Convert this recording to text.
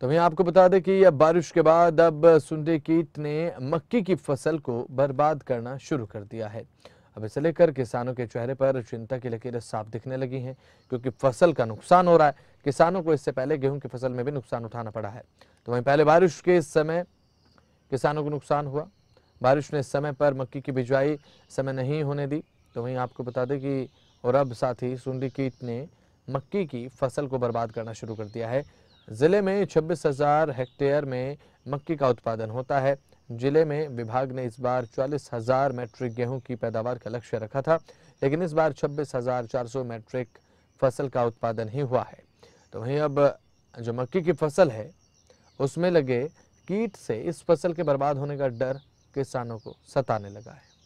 तो वहीं आपको बता दें कि अब बारिश के बाद अब सुंदे कीट ने मक्की की फसल को बर्बाद करना शुरू कर दिया है अब इसे लेकर किसानों के चेहरे पर चिंता की लकीरें साफ दिखने लगी हैं क्योंकि फसल का नुकसान हो रहा है किसानों को इससे पहले गेहूं की फसल में भी नुकसान उठाना पड़ा है तो वहीं पहले बारिश के समय किसानों को नुकसान हुआ बारिश ने समय पर मक्की की भिजवाई समय नहीं होने दी तो वहीं आपको बता दें कि और अब साथ ही सुंदी कीट ने मक्की की फसल को बर्बाद करना शुरू कर दिया है ज़िले में छब्बीस हज़ार हेक्टेयर में मक्की का उत्पादन होता है जिले में विभाग ने इस बार चालीस हज़ार मैट्रिक गेहूं की पैदावार का लक्ष्य रखा था लेकिन इस बार छब्बीस हज़ार चार सौ मैट्रिक फसल का उत्पादन ही हुआ है तो वहीं अब जो मक्की की फसल है उसमें लगे कीट से इस फसल के बर्बाद होने का डर किसानों को सताने लगा है